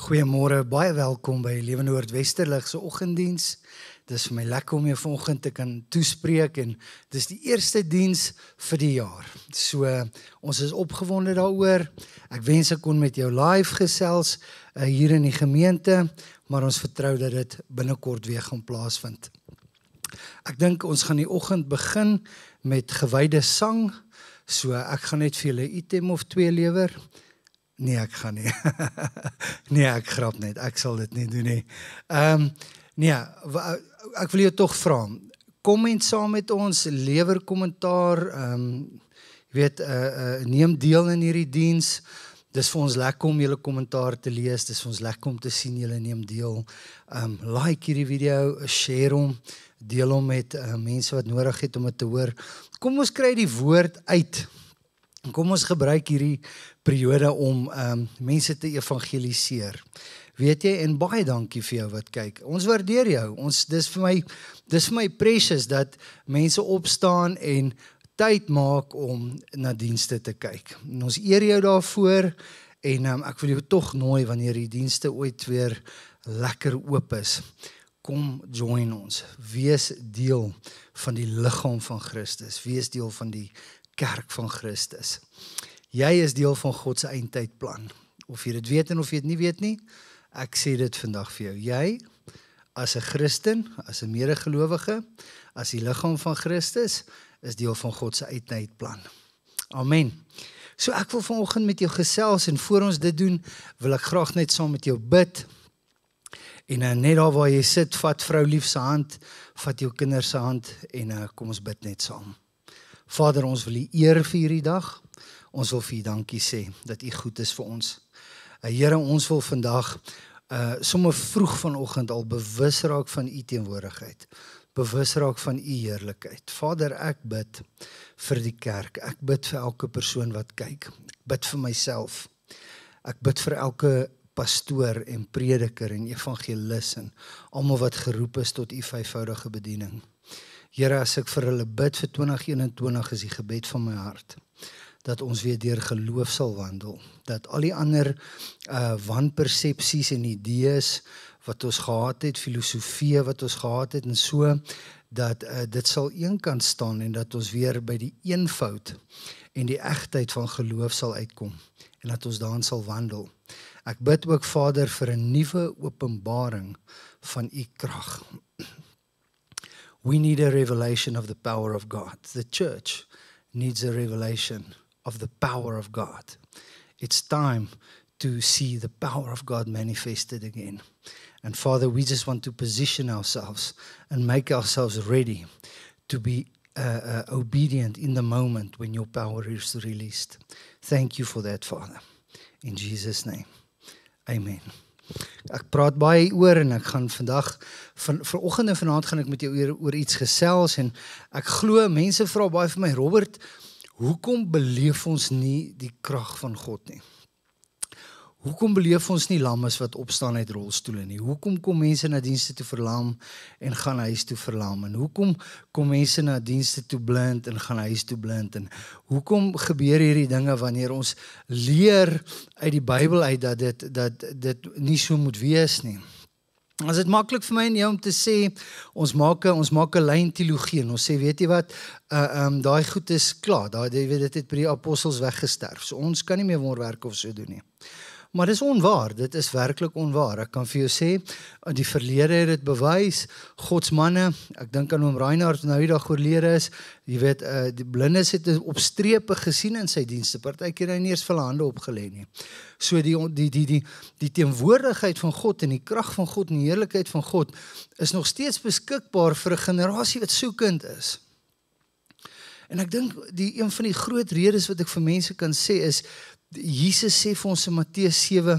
Goeiemôre, baie welkom by Lewenoord Westerlig se oggenddiens. Dis vir my lekker om jou vanoggend te kan toespreek en dis die eerste diens vir die jaar. So ons is opgewonde daaroor. Ek wens ek kon met jou live gesels uh, hier in die gemeente, maar ons vertrou dat dit binnekort weer gaan plaasvind. Ek dink ons gaan die oggend begin met gewyde sang. So ek gaan net vir julle item of twee lewer. Nee, ek gaan nie. nee, ek grap net. Ek sal dit nie doen nie. Ehm um, nee, ek wil jou tog vra. Kom en saam met ons lewer kommentaar. Ehm um, jy weet, uh, uh, neem deel in hierdie diens. Dis vir ons lekker om julle kommentaar te lees. Dis vir ons lekker om te sien julle neem deel. Ehm um, like hierdie video, share hom, deel hom met uh, mense wat nodig het om dit te hoor. Kom ons kry die woord uit. Kom ons gebruik hierdie periode om ehm um, mense te evangeliseer. Weet jy en baie dankie vir jou wat kyk. Ons waardeer jou. Ons dis vir my dis vir my precious dat mense opstaan en tyd maak om na dienste te kyk. En ons eer jou daarvoor en um, ek wil jou tog nooi wanneer die dienste ooit weer lekker oop is. Kom join ons. Wees deel van die liggaam van Christus. Wees deel van die kerk van Christus. Jy is deel van God se eindtydplan. Of jy dit weet en of jy dit nie weet nie, ek sê dit vandag vir jou. Jy as 'n Christen, as 'n medegelowige, as die liggaam van Christus, is deel van God se eindtydplan. Amen. So ek wil vanoggend met jou gesels en voor ons dit doen, wil ek graag net saam met jou bid. En eh, net daar waar jy sit, vat vrou lief se hand, vat jou kinders se hand en eh, kom ons bid net saam. Vader, ons wil U eer vir hierdie dag. Ons wil vir U dankie sê dat U goed is vir ons. Eh, Here, ons wil vandag uh sommer vroeg vanoggend al bewus raak van U teenwoordigheid. Bewus raak van U heerlikheid. Vader, ek bid vir die kerk. Ek bid vir elke persoon wat kyk. Ek bid vir myself. Ek bid vir elke pastoor en prediker en evangelis en almal wat geroep is tot U vyfvoudige bediening. Here, as ek vir hulle bid vir 2021 is die gebed van my hart dat ons weer deur geloof sal wandel. Dat al die ander uh wanpersepsies en idees wat ons gehad het, filosofieë wat ons gehad het en so dat uh, dit sal eenkant staan en dat ons weer by die eenvoud en die egtheid van geloof sal uitkom en dat ons daarin sal wandel. Ek bid ook Vader vir 'n nuwe openbaring van u krag. We need a revelation of the power of God. The church needs a revelation of the power of God. It's time to see the power of God manifested again. And Father, we just want to position ourselves and make ourselves ready to be uh, uh, obedient in the moment when your power is released. Thank you for that, Father. In Jesus' name, amen. ek praat baie oor en ek gaan vandag van vanoggend en vanaand gaan ek met jou oor, oor iets gesels en ek glo mense vra baie vir my Robert hoekom beleef ons nie die krag van God nie Hoekom beleef ons nie lammes wat opstaan uit rolstoele nie? Hoekom kom mense na dienste toe verlam en gaan huis toe verlam? En hoekom kom mense na dienste toe blind en gaan huis toe blind? En hoekom gebeur hierdie dinge wanneer ons leer uit die Bybel uit dat dit dat dit nie so moet wees nie? As dit maklik vir my en jou om te sê, ons maak 'n ons maak 'n lyn teologie en ons sê weet jy wat, uh ehm um, daai goed is klaar. Daai weet dit het by die apostels weggesterf. So ons kan nie meer wonderwerke of so doen nie. Maar dis onwaar. Dit is werklik onwaar. Ek kan vir jou sê, die verlede het dit bewys. God se manne, ek dink aan oom Reinhard nou hierdie dag oorlede is, jy weet, uh, die blindes het op strepe gesien in sy dienste. Partykeer hy nie eens vir hulle hande opgelê nie. So die die die die die teenwoordigheid van God en die krag van God en die heerlikheid van God is nog steeds beskikbaar vir 'n generasie wat soekend is. En ek dink die een van die groot redes wat ek vir mense kan sê is Jesus sê vir ons in Matteus 7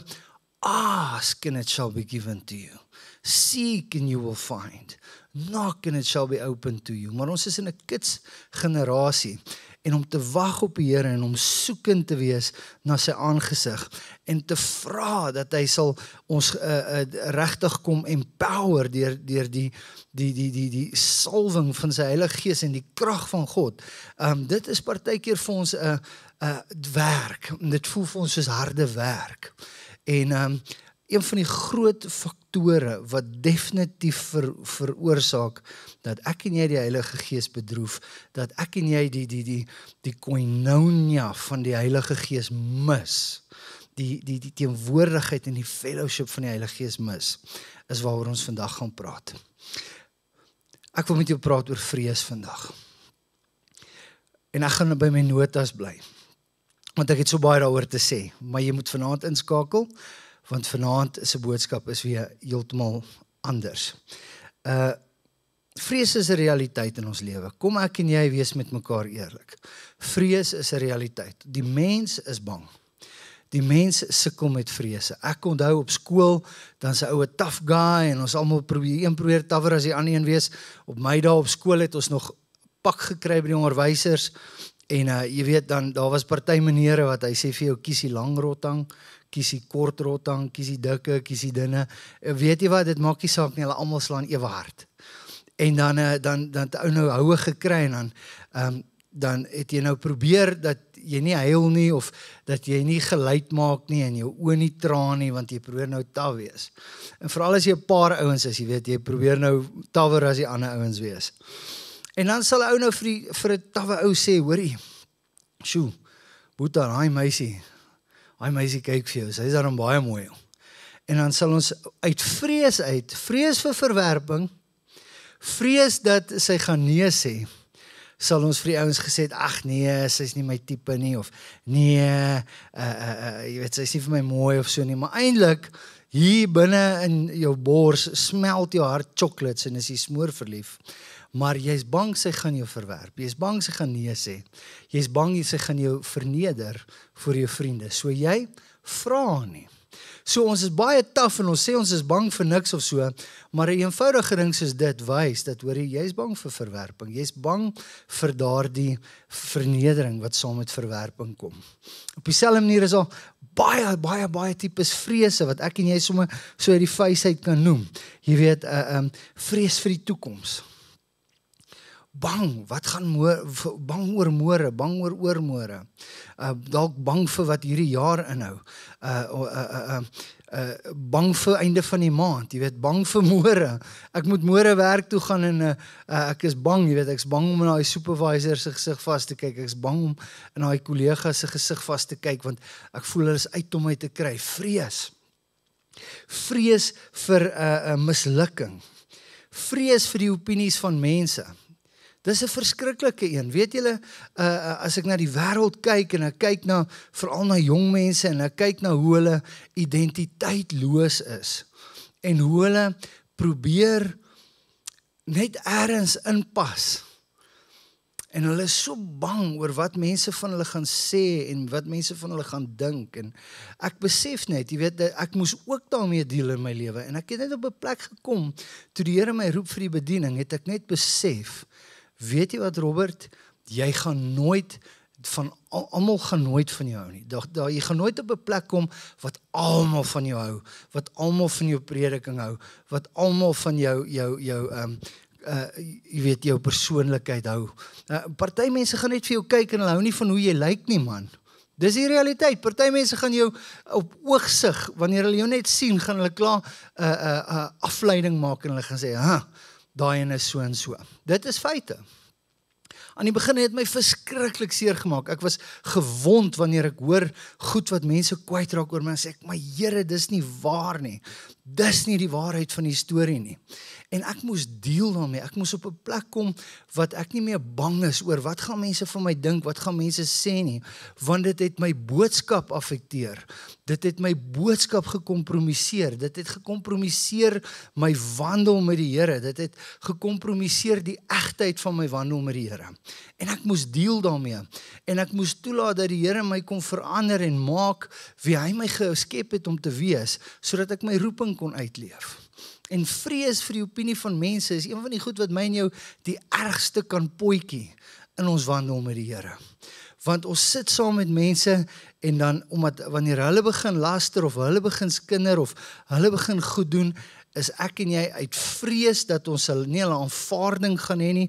ask and it shall be given to you seek and you will find knock and it shall be opened to you maar ons is in 'n kits generasie en om te wag op die Here en om soekend te wees na sy aangesig en te vra dat hy sal ons uh, uh, regtig kom empower deur deur die die die die die salwing van sy Heilige Gees en die krag van God. Ehm um, dit is partykeer vir ons 'n uh, uh werk. Dit voel vir ons soos harde werk. En um een van die groot faktore wat definitief ver, veroorsaak dat ek en jy die Heilige Gees bedroef, dat ek en jy die die die die koinonia van die Heilige Gees mis. Die die die teenwoordigheid en die fellowship van die Heilige Gees mis is waaroor ons vandag gaan praat. Ek wil met jou praat oor vrees vandag. En ek gaan by my notas bly want ek het so baie daaroor te sê, maar jy moet vanaand inskakel want vanaand se boodskap is weer heeltemal anders. Uh vrees is 'n realiteit in ons lewe. Kom ek en jy wees met mekaar eerlik. Vrees is 'n realiteit. Die mens is bang. Die mens sukkel met vrese. Ek onthou op skool, dan se oue tough guy en ons almal probeer een probeer taffer as die ander een wees. Op my dae op skool het ons nog pak gekry by die onderwysers En uh jy weet dan daar was party menere wat hy sê vir jou kies die lang rotang, kies die kort rotang, kies die dikke, kies die dunne. Uh, weet jy wat, dit maak nie saak nie, hulle almal slaan ewe hard. En dan uh dan dan het ou nou houe gekry en dan ehm um, dan het jy nou probeer dat jy nie huil nie of dat jy nie geluid maak nie en jou oë nie traan nie want jy probeer nou taw wees. En veral as jy 'n paar ouens is, jy weet, jy probeer nou tawer as die ander ouens wees. En dan sal 'n ou nou vir die vir 'n tawwe ou sê, hoorie. Sjoe. Boeta, daai meisie. Daai meisie kyk vir jou. Sy is dan baie mooi. En dan sal ons uit vrees uit, vrees vir verwerping, vrees dat sy gaan nee sê, sal ons vir die ouens gesê, "Ag nee, sy's nie my tipe nie" of "Nee, uh uh, uh jy weet sy's nie vir my mooi of so nie." Maar eintlik hier binne in jou bors smelt jou hart chocolates en is jy smoor verlief maar jy's bang sy gaan jou verwerp. Jy's bang sy gaan nee sê. Jy's bang sy gaan jou verneder voor jou vriende. So jy vra nie. So ons is baie taaf en ons sê ons is bang vir niks of so, maar 'n eenvoudige ding soos dit wys dat hoor jy, jy's bang vir verwerping. Jy's bang vir daardie vernedering wat saam met verwerping kom. Op dieselfde manier is al baie baie baie tipes vrese wat ek en jy sommer so uit die vuisheid kan noem. Jy weet, 'n uh, eh, um, ehm, vrees vir die toekoms bang, wat gaan môre bang oor môre, bang oor oormôre. Uh dalk bang vir wat hierdie jaar inhou. Uh uh uh uh, uh uh bang vir einde van die maand, jy weet, bang vir môre. Ek moet môre werk toe gaan en uh, uh ek is bang, jy weet, ek's bang om in daai supervisor se gesig vas te kyk. Ek's bang om in daai kollega se gesig vas te kyk want ek voel hulle is uit om my te kry. Vrees. Vrees vir 'n uh, uh, mislukking. Vrees vir die opinies van mense. Dis 'n verskriklike een. Weet julle, uh, as ek na die wêreld kyk en ek kyk na veral na jong mense en ek kyk na hoe hulle identiteitloos is en hoe hulle probeer net eers inpas. En hulle is so bang oor wat mense van hulle gaan sê en wat mense van hulle gaan dink en ek besef net, jy weet, ek moes ook daarmee deel in my lewe en ek het net op 'n plek gekom toe die Here my roep vir die bediening, het ek net besef weet jy wat Robert, jy gaan nooit van almal gaan nooit van jou hou nie. Dag da, jy gaan nooit op 'n plek kom wat almal van jou hou, wat almal van jou prediking hou, wat almal van jou jou jou ehm um, uh jy weet jou persoonlikheid hou. Uh, party mense gaan net vir jou kyk en hulle hou nie van hoe jy lyk nie, man. Dis die realiteit. Party mense gaan jou op oogsig wanneer hulle jou net sien, gaan hulle klaar 'n uh, eh, 'n uh, uh, afleiding maak en hulle gaan sê, "Ha, huh, daai en is so en so. Dit is feite. Aan die begin het my verskriklik seer gemaak. Ek was gewond wanneer ek hoor goed wat mense kwytraak oor my en sê ek, "My Here, dis nie waar nie. Dis nie die waarheid van die storie nie." En ek moes deel daarmee. Ek moes op 'n plek kom wat ek nie meer bang is oor wat gaan mense van my dink, wat gaan mense sê nie, want dit het my boodskap afekteer. Dit het my boodskap gekompromiseer. Dit het gekompromiseer my wandel met die Here. Dit het gekompromiseer die egtheid van my wandel met die Here. En ek moes deel daarmee. En ek moes toelaat dat die Here my kon verander en maak wie hy my geskep het om te wees, sodat ek my roeping kon uitleef. En vrees vir die opinie van mense is een van die goed wat my en jou die ergste kan poetjie in ons wandel met die Here. Want ons sit saam met mense en dan omdat wanneer hulle begin laster of hulle begin skinder of hulle begin goed doen, is ek en jy uit vrees dat ons hulle nie hulle aanvaarding gaan hê nie,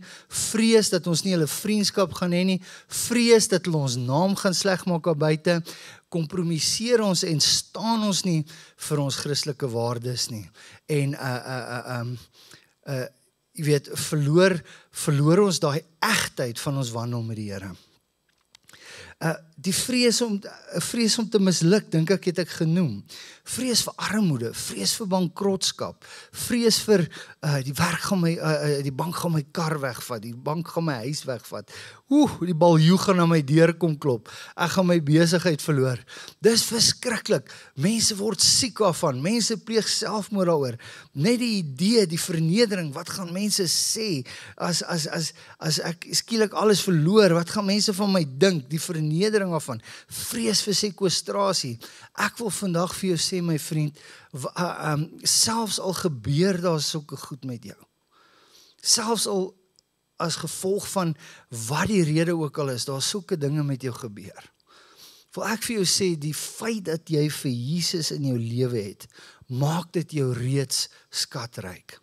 vrees dat ons nie hulle vriendskap gaan hê nie, vrees dat hulle ons naam gaan sleg maak daar buite, kompromiseer ons en staan ons nie vir ons Christelike waardes nie. En uh uh uh um uh weet verloor verloor ons daai egtheid van ons wandel met die Here. Uh die vrees om 'n eh, vrees om te misluk, dink ek het ek genoem vrees vir armoede, vrees vir bankrotskap, vrees vir uh, die werk gaan my uh, uh, die bank gaan my kar wegvat, die bank gaan my huis wegvat. Oeh, die baljoe gaan na my deur kom klop. Ek gaan my besigheid verloor. Dis verskriklik. Mense word siek daarvan. Mense pleeg selfmoord daaroor. Net die idee, die vernedering, wat gaan mense sê as as as as ek skielik alles verloor? Wat gaan mense van my dink? Die vernedering daarvan. Vrees vir sekwestrasie. Ek wil vandag vir jou sê, sê my vriend, w, uh, um selfs al gebeur daar sulke goed met jou. Selfs al as gevolg van wat die rede ook al is, daar sulke dinge met jou gebeur. Wil ek vir jou sê die feit dat jy vir Jesus in jou lewe het, maak dit jou reeds skatryk.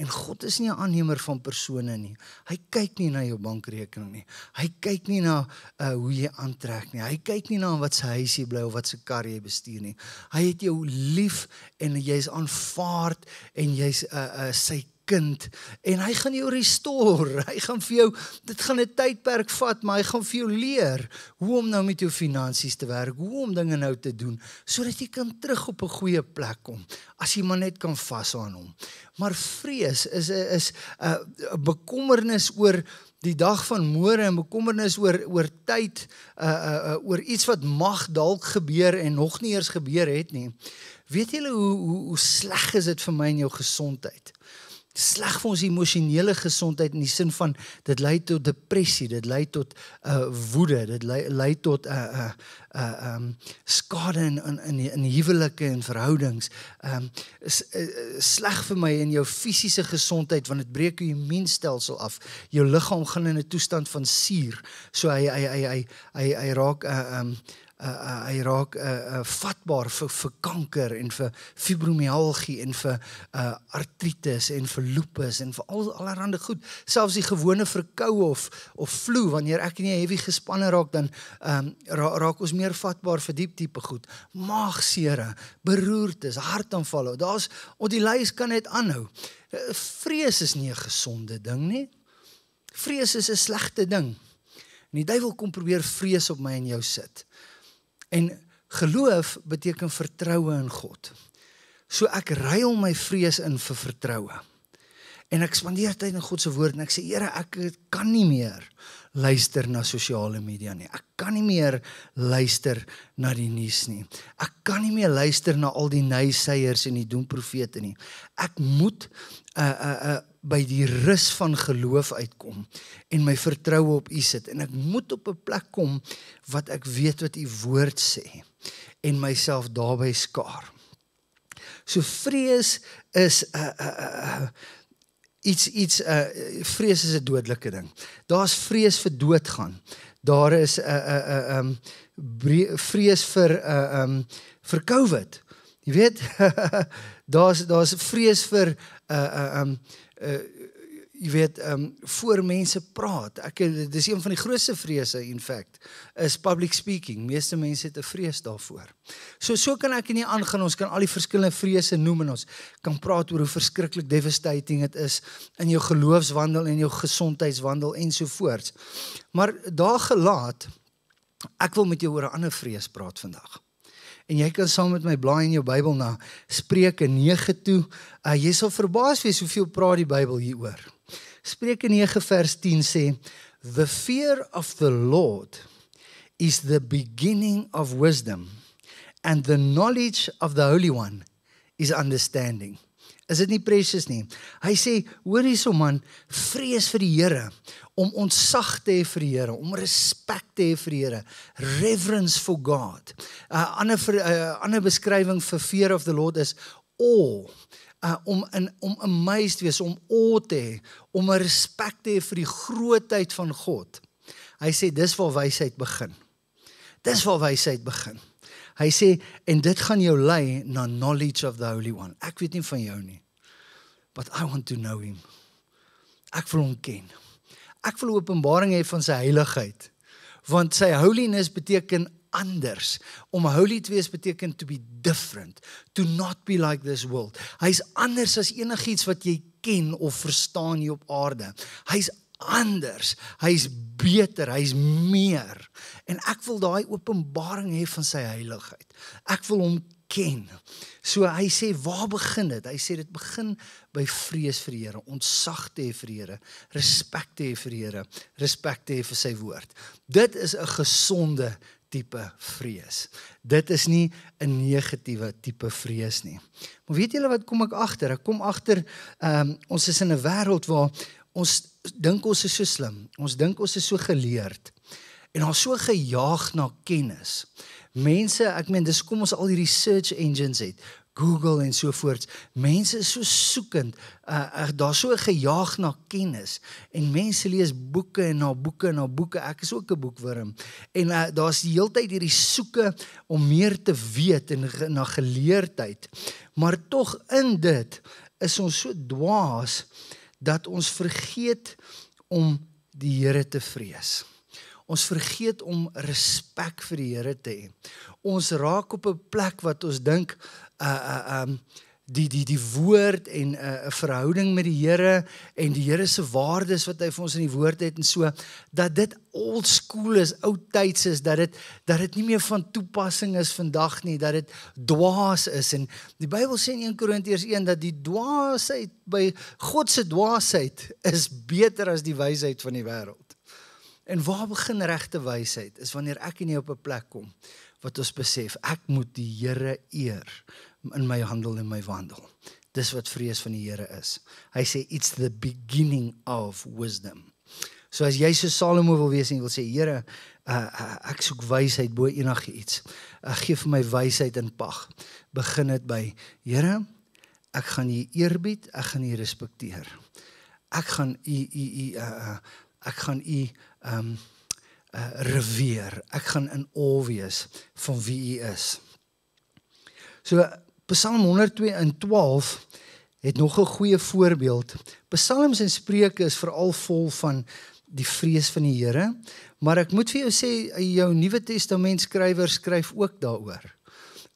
En God is nie 'n aannemer van persone nie. Hy kyk nie na jou bankrekening nie. Hy kyk nie na uh, hoe jy aantrek nie. Hy kyk nie na wat se huis jy bly of wat se kar jy bestuur nie. Hy het jou lief en jy is aanvaard en jy's 'n uh, uh, sy kind en hy gaan jou restore. Hy gaan vir jou dit gaan 'n tydperk vat, maar hy gaan vir jou leer hoe om nou met jou finansies te werk, hoe om dinge nou te doen sodat jy kan terug op 'n goeie plek kom as jy maar net kan vashou aan hom. Maar vrees is is 'n uh, eh, uh, bekommernis oor die dag van môre en bekommernis oor oor tyd, uh, uh, uh, oor iets wat mag dalk gebeur en nog nie eers gebeur het nie. Weet julle hoe hoe, hoe sleg is dit vir my en jou gesondheid? sleg vir ons emosionele gesondheid in die sin van dit lei tot depressie, dit lei tot uh woede, dit lei lei tot 'n uh, 'n uh, uh um skade in in in, in huwelike en verhoudings. Um is uh, eh, eh, sleg vir my en jou fisiese gesondheid want dit breek jou immuunstelsel af. Jou liggaam gaan in 'n toestand van suur. So hy hy hy hy hy hy raak uh um uh, uh hy raak uh, uh vatbaar vir vir kanker en vir fibromialgie en vir uh artritis en vir lupus en vir al allerlei goed selfs die gewone verkoue of of vloe wanneer ek nie 'n heavy gespanne raak dan um ehm, raak, raak ons meer vatbaar vir diep tipe goed. Maagsere, beroertes, hartaanvalle. Daar's op die lys kan net aanhou. Eh, vrees is nie 'n gesonde ding nie. Vrees is 'n slegte ding. En die duiwel kom probeer vrees op my en jou sit. En geloof beteken vertroue in God. So ek ry al my vrees in vir vertroue. En ek spandeer tyd in God se woord en ek sê Here, ek kan nie meer luister na sosiale media nie. Ek kan nie meer luister na die nuus nie. Ek kan nie meer luister na al die nuiseiers en die doomprofete nie. Ek moet uh uh uh by die rus van geloof uitkom en my vertroue op U sit en ek moet op 'n plek kom wat ek weet wat U woord sê en myself daarbey skaar. So vrees is 'n uh, uh, uh, iets iets 'n uh, eh, vrees is 'n dodelike ding. Daar's vrees vir doodgaan. Daar is 'n 'n 'n vrees vir 'n uh, eh, um, ehm, vir COVID. Jy weet, daar's daar's vrees vir 'n uh, eh, 'n uh, um, ehm, uh, jy weet ehm um, voor mense praat. Ek dis een van die grootste vrese in feite is public speaking. Meeste mense het 'n vrees daarvoor. So so kan ek nie aangaan ons kan al die verskillende vrese noem en ons kan praat oor hoe verskriklik devastating dit is in jou geloofswandel en jou gesondheidswandel ensovoorts. Maar daar gelaat ek wil met jou oor 'n ander vrees praat vandag. En jy kan saam met my blaai in jou Bybel na Spreuke 9 toe. Uh, jy sal verbaas wees hoeveel praat die Bybel hieroor. Spreuke 9 vers 10 sê the fear of the Lord is the beginning of wisdom and the knowledge of the holy one is understanding. Is dit nie presies nie? Hy sê hoor hierso man, vrees vir die Here om ontsag te hê vir die Here, om respek te hê vir die Here, reverence for God. 'n uh, Ander 'n uh, ander beskrywing vir fear of the Lord is awe uh, om in om amazed te wees, om awe te hê, om 'n respek te hê vir die grootheid van God. Hy sê dis waar wysheid begin. Dis waar wysheid begin. Hy sê en dit gaan jou lei na knowledge of the holy one. Ek weet nie van jou nie. But I want to know him. Ek wil hom ken. Ek wil openbaring hê van sy heiligheid. Want sy holiness beteken anders. Om holy te wees beteken to be different, to not be like this world. Hy's anders as enigiets wat jy ken of verstaan hier op aarde. Hy's anders. Hy's beter, hy's meer. En ek wil daai openbaring hê van sy heiligheid. Ek wil hom ken. So hy sê waar begin dit? Hy sê dit begin by vrees vir die Here, ontzag te hê vir die Here, respek te hê vir die Here, respek te hê vir sy woord. Dit is 'n gesonde tipe vrees. Dit is nie 'n negatiewe tipe vrees nie. Maar weet julle wat kom ek agter? Ek kom agter ehm um, ons is in 'n wêreld waar ons dink ons is so slim. Ons dink ons is so geleerd. En daar's so gejaag na kennis. Mense, ek meen dis kom ons al hierdie search engines het. Google en so voorts. Mense is so soekend. Uh er, daar's so 'n gejaag na kennis en mense lees boeke en na boeke en na boeke. Ek is ook 'n boekwurm. En uh, daar's die heeltyd hierdie soeke om meer te weet en na geleerdheid. Maar tog in dit is ons so dwaas dat ons vergeet om die Here te vrees. Ons vergeet om respek vir die Here te hê. Ons raak op 'n plek wat ons dink um die die die woord en eh, 'n uh, verhouding met die Here en die Here se waardes wat hy vir ons in die woord het en so dat dit old school is, ou tyds is, dat dit dat dit nie meer van toepassing is vandag nie, dat dit dwaas is en die Bybel sê in 1 Korintiërs 1 dat die dwaasheid by God se dwaasheid is beter as die wysheid van die wêreld. En waar begin regte wysheid? Is wanneer ek en jy op 'n plek kom wat ons besef ek moet die Here eer in my handel en my wandel. Dis wat vrees van die Here is. Hy sê it's the beginning of wisdom. So as jy so Salomo wil wees en jy wil sê Here, uh, uh, ek soek wysheid bo enigiets. Uh, gee vir my wysheid in pag. Begin dit by Here, ek gaan U eerbied, ek gaan U respekteer. Ek gaan U U U uh, uh ek gaan U um uh reweer. Ek gaan in awe wees van wie U is. So Psalm 112 het nog 'n goeie voorbeeld. Psalms en Spreuke is veral vol van die vrees van die Here, maar ek moet vir jou sê jou Nuwe Testament skrywers skryf ook daaroor.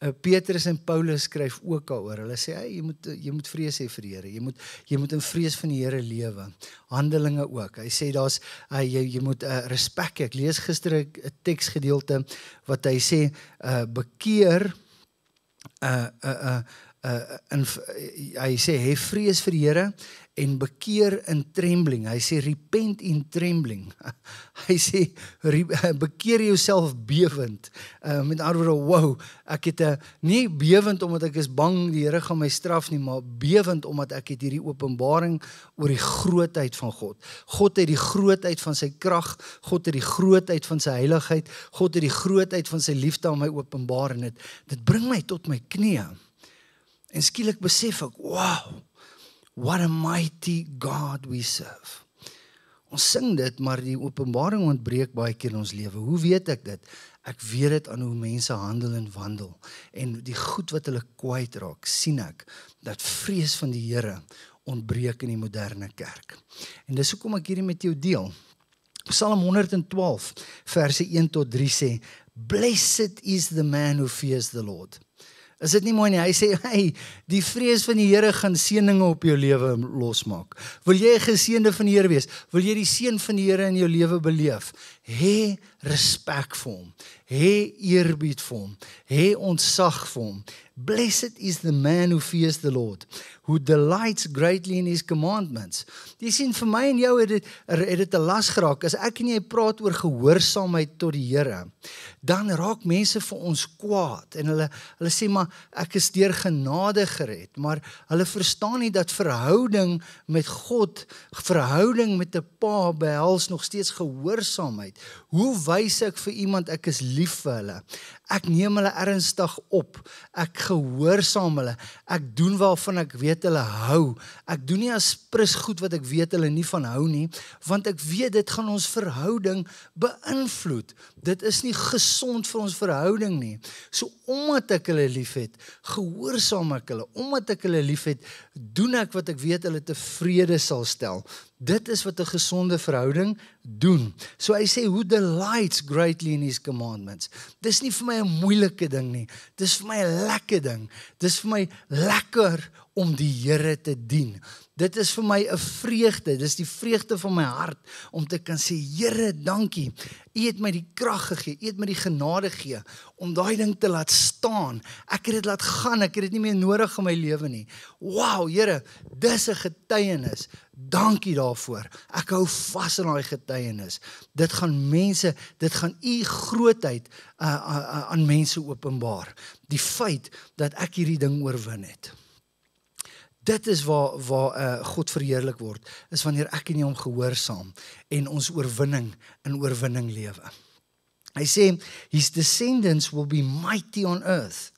Eh, Petrus en Paulus skryf ook daaroor. Hulle sê hey, jy moet jy moet vrees hê vir die Here. Jy moet jy moet in vrees van die Here lewe. Handelinge ook. Hy sê daar's hey, eh, jy jy moet uh, respek. Ek lees gister 'n teksgedeelte wat hy sê uh, bekeer Uh. Uh. uh in hy sê hê vrees vir die Here en bekeer in trembling. Hy sê repent in trembling. hy sê re, bekeer jouself bewend. Uh met ander woorde, wow, ek het 'n uh, nie bewend omdat ek is bang die Here gaan my straf nie, maar bewend omdat ek het hierdie openbaring oor die grootheid van God. God het die grootheid van sy krag, God het die grootheid van sy heiligheid, God het die grootheid van sy liefde aan my openbaar en dit dit bring my tot my knieë. En skielik besef ek, wow. What a mighty God we serve. Ons sing dit, maar die openbaring ontbreek baie keer in ons lewe. Hoe weet ek dit? Ek weet dit aan hoe mense handel en wandel en die goed wat hulle kwyt raak, sien ek dat vrees van die Here ontbreek in die moderne kerk. En dis hoekom ek hierdie met jou deel. Psalm 112 verse 1 tot 3 sê: Blessed is the man who fears the Lord. Is dit nie mooi nie? Hy sê, "Hey, die vrees van die Here gaan seëninge op jou lewe losmaak. Wil jy 'n geseënde van die Here wees? Wil jy die seën van die Here in jou lewe beleef? Hê respek vir hom. Hê eerbied vir hom. Hê ontzag vir hom. Blessed is the man who fears the Lord, who delights greatly in his commandments. Jy sien vir my en jou het dit het dit 'n las geraak as ek en jy praat oor gehoorsaamheid tot die Here. Dan raak mense vir ons kwaad en hulle hulle sê maar ek is deur genade gered, maar hulle verstaan nie dat verhouding met God, verhouding met 'n Pa behels nog steeds gehoorsaamheid. Hoe wys ek vir iemand ek is lief vir hulle? Ek neem hulle ernstig op. Ek gehoorsaam hulle. Ek doen waarvan ek weet hulle hou. Ek doen nie as prins goed wat ek weet hulle nie van hou nie, want ek weet dit gaan ons verhouding beïnvloed. Dit is nie gesond vir ons verhouding nie. So omdat ek hulle liefhet, gehoorsaam ek hulle. Omdat ek hulle liefhet, doen ek wat ek weet hulle tevrede sal stel. Dit is wat 'n gesonde verhouding doen. So hy sê who delights greatly in his commandments. Dis nie vir my 'n moeilike ding nie. Dis vir my 'n lekker ding. Dis vir my lekker om die Here te dien. Dit is vir my 'n vreugde. Dis die vreugde van my hart om te kan sê, Here, dankie. U het my die krag gegee, u het my die genade gegee om daai ding te laat staan. Ek het dit laat gaan. Ek het dit nie meer nodig in my lewe nie. Wow, Here, dis 'n getuienis. Dankie daarvoor. Ek hou vas aan daai getuienis. Dit gaan mense, dit gaan u grootheid aan uh, uh, uh, uh, mense openbaar. Die feit dat ek hierdie ding oorwin het. Dit is waar waar uh, God verheerlik word, is wanneer ek en jy hom gehoorsaam en ons oorwinning in oorwinning lewe. Hy sê his descendants will be mighty on earth.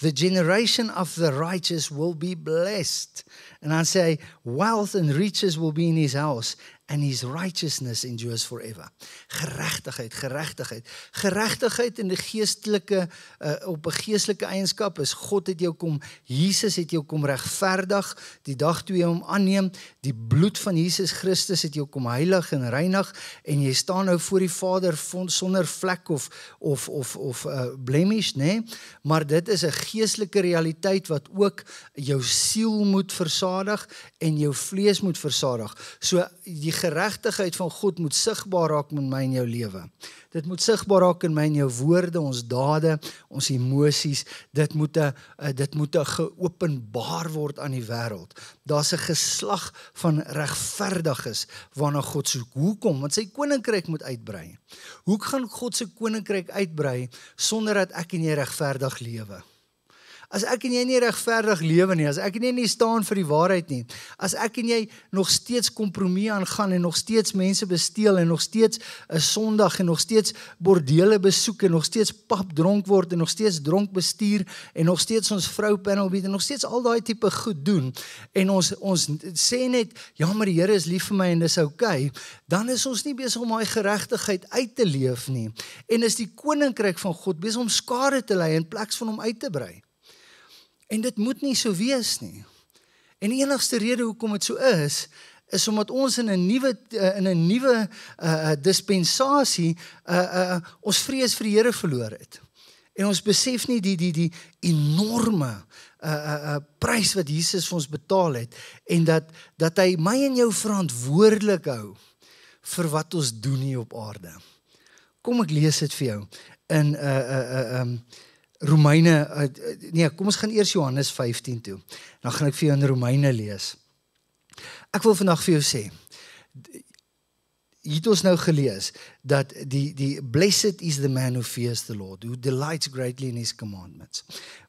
The generation of the righteous will be blessed. And I say wealth and riches will be in his house and his righteousness endures forever. Geregtigheid, geregtigheid. Geregtigheid in die geestelike uh, op 'n geestelike eienskap is God het jou kom, Jesus het jou kom regverdig die dag toe jy hom aanneem. Die bloed van Jesus Christus het jou kom heilig en reinig en jy staan nou voor die Vader sonder vlek of of of of 'n uh, blemish, né? Nee? Maar dit is 'n geestelike realiteit wat ook jou siel moet versadig en jou vlees moet versadig. So die die geregtigheid van God moet sigbaar raak in my en jou lewe. Dit moet sigbaar raak in my en jou woorde, ons dade, ons emosies. Dit moet 'n eh, dit moet 'n geopenbaar word aan die wêreld. Daar's 'n geslag van regverdiges waarna God soek. Hoekom? Want sy koninkryk moet uitbrei. Hoe kan God se koninkryk uitbrei sonder dat ek en jy regverdig lewe? As ek en jy nie regverdig lewe nie, as ek en jy nie staan vir die waarheid nie, as ek en jy nog steeds kompromie aangaan en nog steeds mense besteel en nog steeds 'n Sondag en nog steeds bordele besoek en nog steeds pap dronk word en nog steeds dronk bestuur en nog steeds ons vrou panel bied en nog steeds al daai tipe goed doen en ons ons sê net ja maar die Here is lief vir my en dis oukei, okay, dan is ons nie besig om daai geregtigheid uit te leef nie en is die koninkryk van God besig om skade te lei in plaas van hom uit te brei. En dit moet nie so wees nie. En die enigste rede hoekom dit so is, is omdat ons in 'n nuwe eh, in 'n nuwe uh eh, eh, dispensasie uh uh ons vrees vir die Here verloor het. En ons besef nie die die die enorme uh uh uh prys wat Jesus vir ons betaal het en dat dat hy my en jou verantwoordelik hou vir wat ons doen hier op aarde. Kom ek lees dit vir jou in uh uh uh um uh, Romeine eh, eh, nee, kom ons gaan eers Johannes 15 toe. Dan gaan ek vir jou in Romeine lees. Ek wil vandag vir jou sê Jy het ons nou gelees dat die die blessed is the man who fears the Lord who delights greatly in his commandments.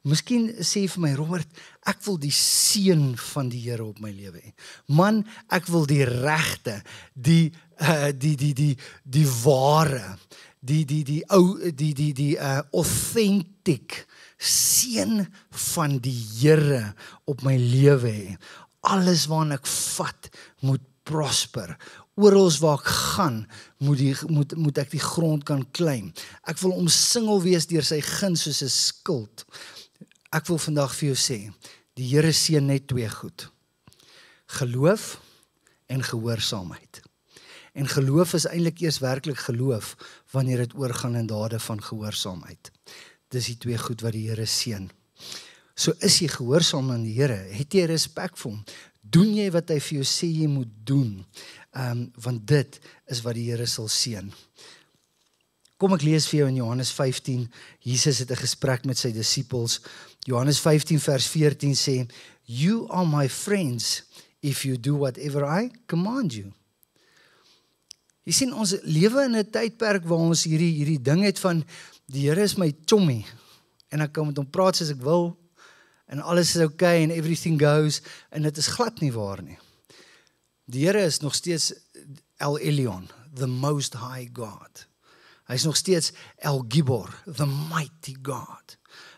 Miskien sê vir my Robert, ek wil die seën van die Here op my lewe hê. Man, ek wil die regte, die uh, die die die die ware, die die die ou die die die uh authentic profetiek seën van die Here op my lewe hê. Alles waarna ek vat moet prosper. Oral waar ek gaan, moet die moet moet ek die grond kan klim. Ek wil omsingel wees deur sy guns soos 'n skild. Ek wil vandag vir jou sê, die Here seën net twee goed. Geloof en gehoorsaamheid. En geloof is eintlik eers werklik geloof wanneer dit oorgaan in dade van gehoorsaamheid dis die twee goed wat die Here seën. So is jy gehoorsaam aan die Here, het jy respek vir hom, doen jy wat hy vir jou sê jy moet doen. Ehm um, want dit is wat die Here sal seën. Kom ek lees vir jou in Johannes 15. Jesus het 'n gesprek met sy disippels. Johannes 15 vers 14 sê, "You are my friends if you do whatever I command you." Jy sien ons lewe in 'n tydperk waar ons hierdie hierdie ding het van die Here is my chommie en ek kan met hom praat soos ek wil en alles is oukei okay, en everything goes en dit is glad nie waar nie. Die Here is nog steeds El Elyon, the most high God. Hy is nog steeds El Gibor, the mighty God.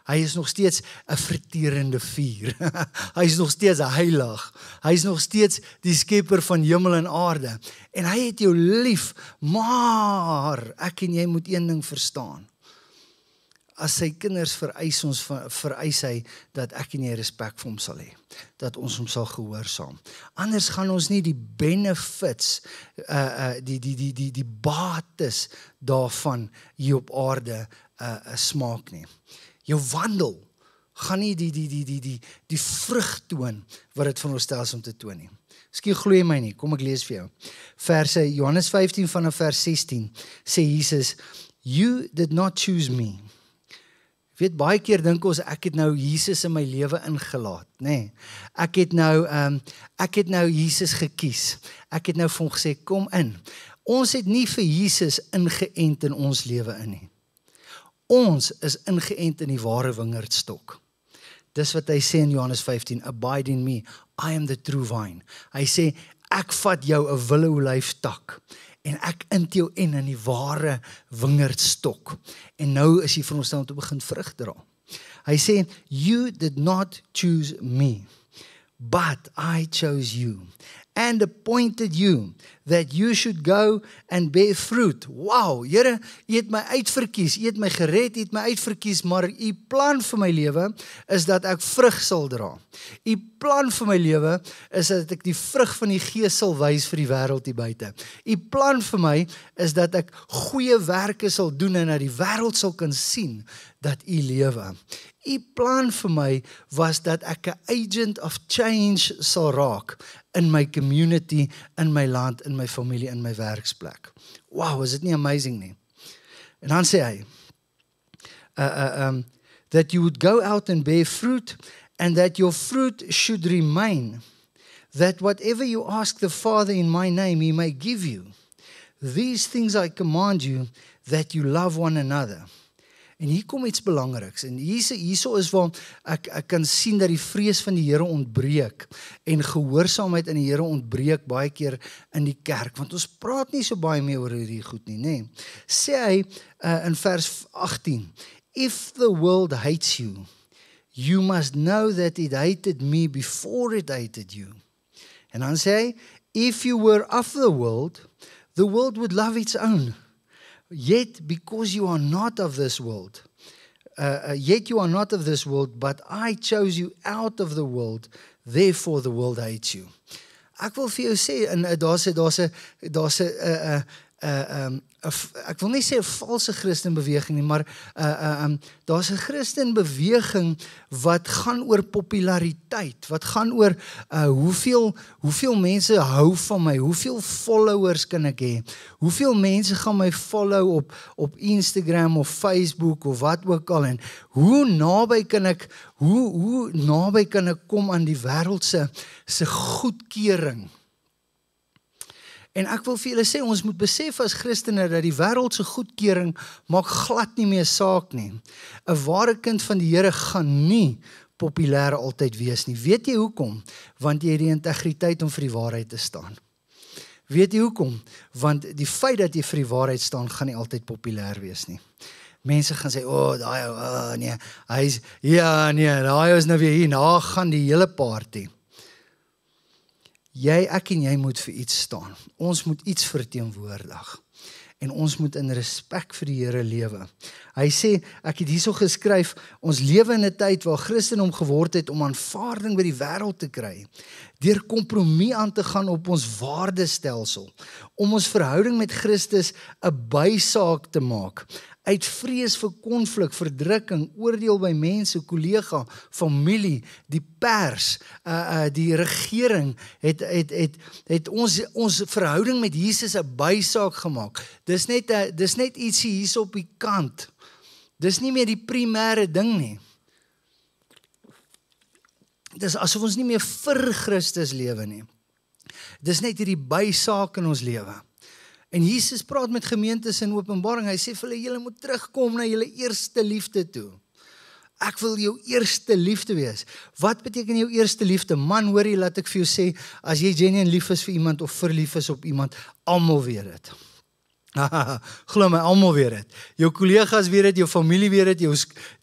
Hy is nog steeds 'n verterende vuur. hy is nog steeds heilig. Hy is nog steeds die skepper van hemel en aarde. En hy het jou lief, maar ek en jy moet een ding verstaan as sy kinders vereis ons vereis hy dat ek en jy respek vir hom sal hê dat ons hom sal gehoorsaam anders gaan ons nie die benefits uh uh die die die die die bates daarvan hier op aarde uh, uh smaak nie jou wandel gaan nie die die die die die die vrug toon wat dit van ons stels om te toon nie Skie glo jy my nie. Kom ek lees vir jou. Verse Johannes 15 vanaf vers 16 sê Jesus, "You did not choose me, weet baie keer dink ons ek het nou Jesus in my lewe ingelaat, nê? Nee, ek het nou ehm um, ek het nou Jesus gekies. Ek het nou vir hom gesê kom in. Ons het nie vir Jesus ingeënt in ons lewe in nie. Ons is ingeënt in die ware wingerdstok. Dis wat hy sê in Johannes 15, abide in me, I am the true vine. Hy sê ek vat jou 'n willeolyf tak en ek intjou en in die ware wingerdstok. En nou is hy veronderstel om te begin vrug dra. Hy sê you did not choose me, but I chose you and appointed you that you should go and bear fruit. Wow, Here, jy het my uitverkies, jy het my gered, jy het my uitverkies, maar u plan vir my lewe is dat ek vrug sal dra. U plan vir my lewe is dat ek die vrug van die Gees sal wys vir die wêreld hier buite. U plan vir my is dat ek goeie werke sal doen en dat die wêreld sal kan sien dat u lewe. U plan vir my was dat ek 'n agent of change sal raak in my community, in my land, in my familie, in my werksplek. Wow, is dit nie amazing nie? En dan sê hy, uh uh um that you would go out and bear fruit and that your fruit should remain that whatever you ask the father in my name he may give you. These things I command you that you love one another. En hier kom iets belangriks en hierse hierso is waar ek ek kan sien dat die vrees van die Here ontbreek en gehoorsaamheid aan die Here ontbreek baie keer in die kerk want ons praat nie so baie meer oor hierdie goed nie nê. Nee. Sê hy uh, in vers 18 If the world hates you you must know that it hated me before it hated you. En dan sê hy if you were of the world the world would love its own yet because you are not of this world uh, uh, yet you are not of this world but i chose you out of the world therefore the world hates you ek wil vir jou sê in eh, daar sê daar sê daar sê 'n uh, eh, uh, eh, 'n uh, um, ek wil nie sê 'n valse Christen beweging nie, maar 'n uh, eh, 'n uh, eh, um, ehm, daar's 'n Christen beweging wat gaan oor populariteit, wat gaan oor uh, hoeveel hoeveel mense hou van my, hoeveel followers kan ek hê? Hoeveel mense gaan my follow op op Instagram of Facebook of wat ook al en hoe naby kan ek hoe hoe naby kan ek kom aan die wêreld se se goedkeuring? En ek wil vir julle sê ons moet besef as Christene dat die wêreld se goedkeuring maak glad nie meer saak nie. 'n Ware kind van die Here gaan nie populêr altyd wees nie. Weet jy hoekom? Want jy het die integriteit om vir die waarheid te staan. Weet jy hoekom? Want die feit dat jy vir die waarheid staan gaan nie altyd populêr wees nie. Mense gaan sê, "O, oh, daai ou, oh, nee, hy's ja, nee, daai ou is nou weer hier na gaan die hele party." jy ek en jy moet vir iets staan. Ons moet iets verteenwoordig. En ons moet in respek vir die Here lewe. Hy sê ek het hierso geskryf ons lewe in 'n tyd waar Christen hom geword het om aanvaarding by die wêreld te kry deur kompromie aan te gaan op ons waardestelsel om ons verhouding met Christus 'n bysaak te maak uit vrees vir konflik, verdrukking, oordeel by mense, kollega, familie, die pers, uh uh die regering het het het het ons ons verhouding met Jesus 'n bysaak gemaak. Dis net 'n eh, dis net ietsie hier op die kant. Dis nie meer die primêre ding nie. Dis asof ons nie meer vir Christus lewe nie. Dis net hierdie bysaak in ons lewe. En Jesus praat met gemeentes in Openbaring. Hy sê vir hulle julle moet terugkom na julle eerste liefde toe. Ek wil jou eerste liefde wees. Wat beteken jou eerste liefde? Man, hoor jy, laat ek vir jou sê, as jy genuen lief is vir iemand of verlief is op iemand, almal weet dit. Glo my, almal weet dit. Jou kollegas weet dit, jou familie weet dit, jou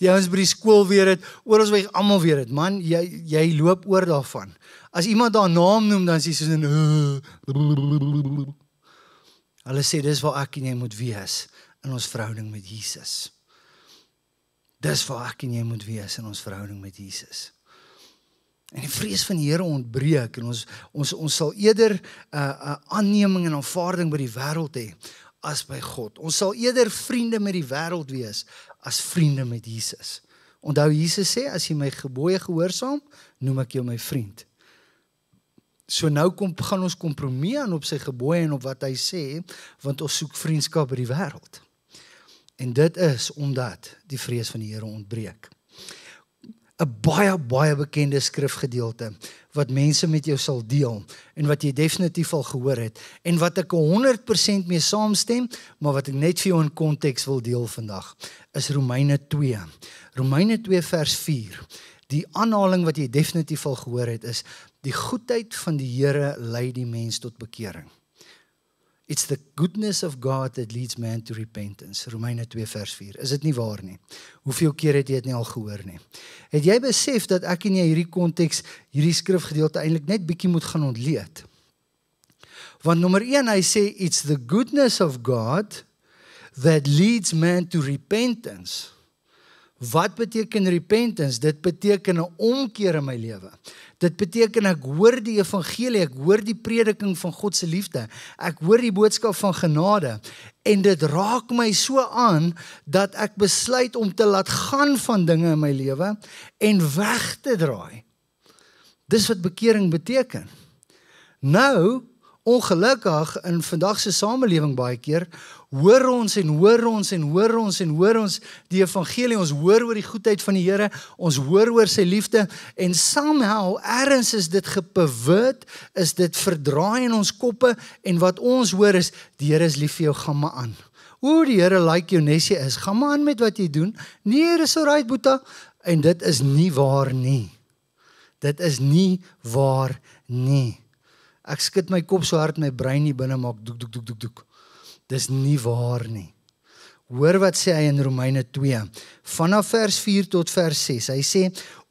die ouens by die skool weet dit, oral wys almal weet dit. Man, jy jy loop oor daarvan. As iemand daardie naam noem, dan is jy so 'n Hulle sê dis waar ek en jy moet wees in ons verhouding met Jesus. Dis waar ek en jy moet wees in ons verhouding met Jesus. En die vrees van die Here ontbreek en ons ons ons sal eerder 'n uh, 'n uh, aanneeming en aanvaarding by die wêreld hê as by God. Ons sal eerder vriende met die wêreld wees as vriende met Jesus. Onthou Jesus sê as jy my gebooie gehoorsaam, noem ek jou my vriend. So nou kom gaan ons kompromie aan op sy gebooie en op wat hy sê, want ons soek vriendskap by die wêreld. En dit is omdat die vrees van die Here ontbreek. 'n baie baie bekende skrifgedeelte wat mense met jou sal deel en wat jy definitief al gehoor het en wat ek 100% mee saamstem, maar wat ek net vir jou in konteks wil deel vandag, is Romeine 2. Romeine 2 vers 4. Die aanhaling wat jy definitief al gehoor het is Die goedheid van die Here lei die mens tot bekering. It's the goodness of God that leads man to repentance. Romeine 2 vers 4. Is dit nie waar nie? Hoeveel keer het jy dit nie al gehoor nie? Het jy besef dat ek en jy hierdie konteks, hierdie skrifgedeelte eintlik net bietjie moet gaan ontleed? Want nommer 1, hy sê it's the goodness of God that leads man to repentance. Wat beteken repentance? Dit beteken 'n omkeer in my lewe. Dit beteken ek hoor die evangelie, ek hoor die prediking van God se liefde, ek hoor die boodskap van genade en dit raak my so aan dat ek besluit om te laat gaan van dinge in my lewe en weg te draai. Dis wat bekering beteken. Nou, ongelukkig in vandag se samelewing baie keer hoor ons en hoor ons en hoor ons en hoor ons die evangelie ons hoor oor die goedheid van die Here ons hoor oor sy liefde en somehow erns is dit gepewerd is dit verdraai in ons koppe en wat ons hoor is die Here is lief vir jou gaan maar aan o die Here like jou nesie is gaan maar aan met wat jy doen nee dis so right boeta en dit is nie waar nie dit is nie waar nie ek skud my kop so hard my brein nie binne maak doek doek doek doek doek Dis nie waar nie. Hoor wat sê hy in Romeine 2 vanaf vers 4 tot vers 6. Hy sê,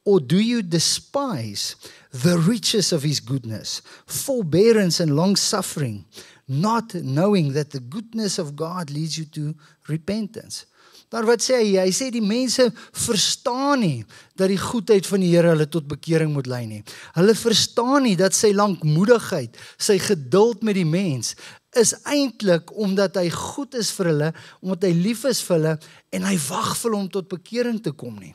"Or do you despise the riches of his goodness, forbearance and long suffering, not knowing that the goodness of God leads you to repentance?" Maar wat sê hy? Hy sê die mense verstaan nie dat die goedheid van die Here hulle tot bekering moet lei nie. Hulle verstaan nie dat sy lankmoedigheid, sy geduld met die mens is eintlik omdat hy goed is vir hulle, omdat hy lief is vir hulle en hy wag vir hulle om tot bekering te kom nie.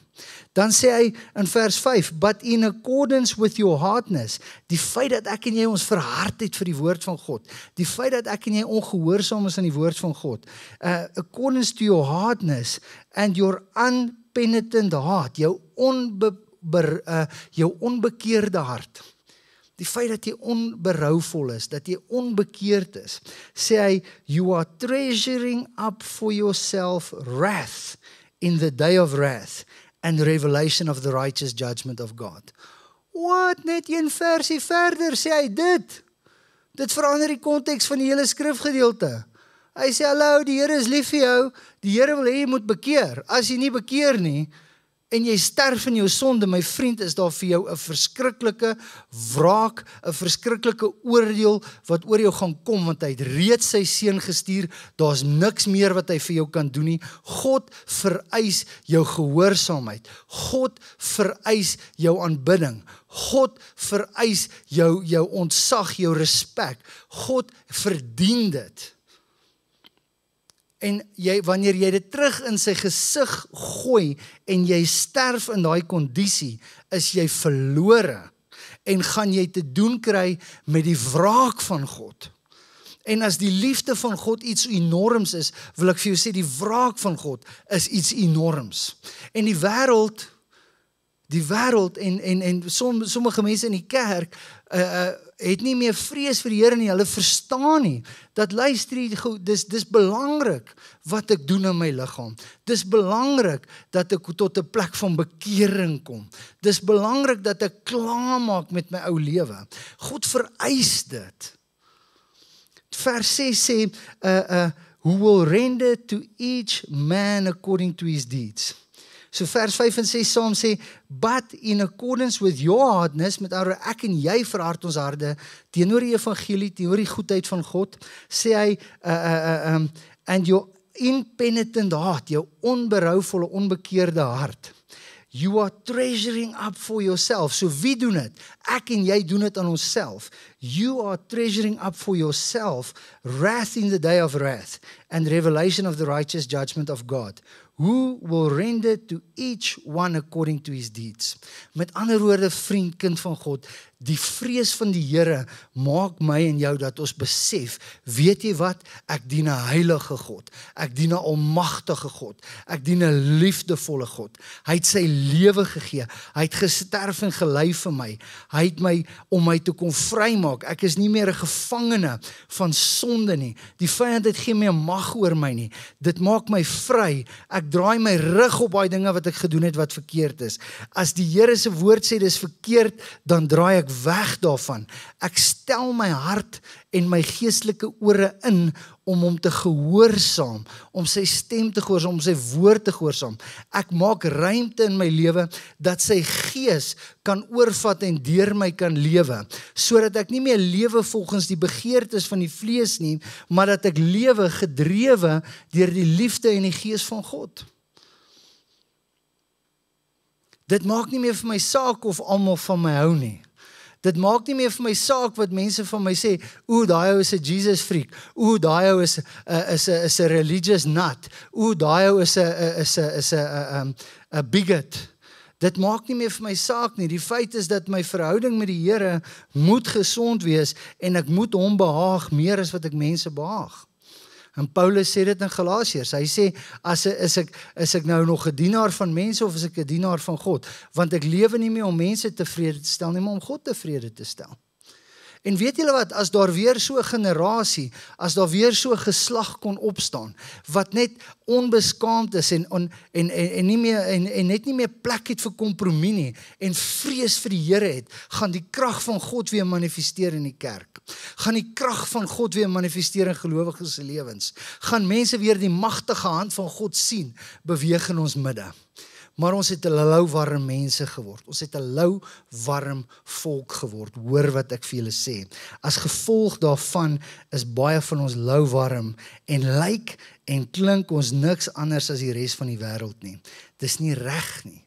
Dan sê hy in vers 5, "But in accordance with your hardness," die feit dat ek en jy ons verhard het vir die woord van God, die feit dat ek en jy ongehoorsaam is aan die woord van God, uh, eh, "according to your hardness and your unpenitent heart," jou onbe ber uh, jou onbekeerde hart die feit dat jy onberouvol is, dat jy onbekeerd is, sê hy you are treasuring up for yourself wrath in the day of wrath and revelation of the righteous judgment of God. Wat net een versie verder sê hy dit. Dit verander die konteks van die hele skrifgedeelte. Hy sê hallo, die Here is lief vir jou. Die Here wil hê jy moet bekeer. As jy nie bekeer nie, en jy sterf in jou sonde, my vriend, is daar vir jou 'n verskriklike wraak, 'n verskriklike oordeel wat oor jou gaan kom want hy het reeds sy seun gestuur. Daar's niks meer wat hy vir jou kan doen nie. God vereis jou gehoorsaamheid. God vereis jou aanbidding. God vereis jou jou ontsag, jou respek. God verdien dit en jy wanneer jy dit terug in sy gesig gooi en jy sterf in daai kondisie, is jy verlore en gaan jy te doen kry met die wraak van God. En as die liefde van God iets enorms is, wil ek vir jou sê die wraak van God is iets enorms. En die wêreld die wêreld en en en sommige mense in die kerk uh, het nie meer vrees vir die Here nie. Hulle verstaan nie dat luister jy dis dis belangrik wat ek doen in my liggaam. Dis belangrik dat ek tot 'n plek van bekering kom. Dis belangrik dat ek klaarmaak met my ou lewe. God vereis dit. Vers 6 sê uh uh who will render to each man according to his deeds. So vers 5 en 6 saam sê, "But in accordance with your hardness, met ander ek en jy verhard ons harte teenoor die evangelie, teenoor die goedheid van God," sê hy, uh uh uh um, "and your impenitent heart, jou onberouvolle onbekeerde hart." You are treasuring up for yourself. So wie doen dit? Ek en jy doen dit aan onsself. You are treasuring up for yourself wrath in the day of wrath and revelation of the righteous judgment of God who will render to each one according to his deeds. Met ander woorde, vriend, kind van God, Die vrees van die Here maak my en jou dat ons besef, weet jy wat? Ek dien 'n heilige God. Ek dien 'n almagtige God. Ek dien 'n liefdevolle God. Hy het sy lewe gegee. Hy het gesterf en gely vir my. Hy het my om my te kon vrymaak. Ek is nie meer 'n gevangene van sonde nie. Die vyand het geen meer mag oor my nie. Dit maak my vry. Ek draai my rug op daai dinge wat ek gedoen het wat verkeerd is. As die Here se woord sê dis verkeerd, dan draai ek ek weg daarvan. Ek stel my hart en my geestelike ore in om hom te gehoorsaam, om sy stem te gehoorsaam, om sy woord te gehoorsaam. Ek maak ruimte in my lewe dat sy gees kan oorvat en deur my kan lewe, sodat ek nie meer lewe volgens die begeertes van die vlees nie, maar dat ek lewe gedrewe deur die liefde en die gees van God. Dit maak nie meer vir my saak of almal van my hou nie. Dit maak nie meer vir my saak wat mense van my sê, o, daai ou is 'n Jesus freak. O, eh, eh, daai ou is 'n eh, is 'n is 'n religious nut. O, daai ou is 'n is 'n is 'n 'n 'n bigot. Dit maak nie meer vir my saak nie. Die feit is dat my verhouding met die Here moet gesond wees en ek moet hom behaag meer as wat ek mense behaag. En Paulus sê dit in Galasiërs. Hy sê as is ek is ek nou nog 'n dienaar van mense of is ek 'n dienaar van God? Want ek lewe nie meer om mense tevrede te stel nie, maar om God tevrede te stel. En weet julle wat, as daar weer so 'n generasie, as daar weer so 'n geslag kon opstaan wat net onbeskaamd is en en en en, en nie meer en, en net nie meer plek het vir kompromie nie en vrees vir die Here het, gaan die krag van God weer manifesteer in die kerk. Gaan die krag van God weer manifesteer in gelowiges se lewens. Gaan mense weer die magtige hand van God sien beweeg in ons midde maar ons het 'n lou warm mense geword. Ons het 'n lou warm volk geword. Hoor wat ek vir julle sê. As gevolg daarvan is baie van ons lou warm en lyk like en klink ons niks anders as die res van die wêreld nie. Dis nie reg nie.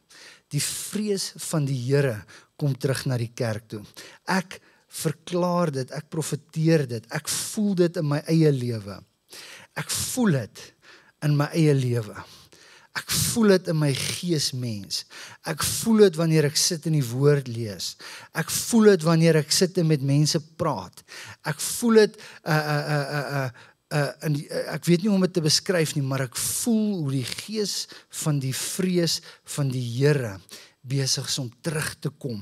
Die vrees van die Here kom terug na die kerk toe. Ek verklaar dit, ek profeteer dit. Ek voel dit in my eie lewe. Ek voel dit in my eie lewe. Ek voel dit in my gees mens. Ek voel dit wanneer ek sit in die woord lees. Ek voel dit wanneer ek sit en met mense praat. Ek voel dit uh uh uh uh uh in eh, ek weet nie hoe om dit te beskryf nie, maar ek voel hoe die gees van die vrees van die Here besig is om terug te kom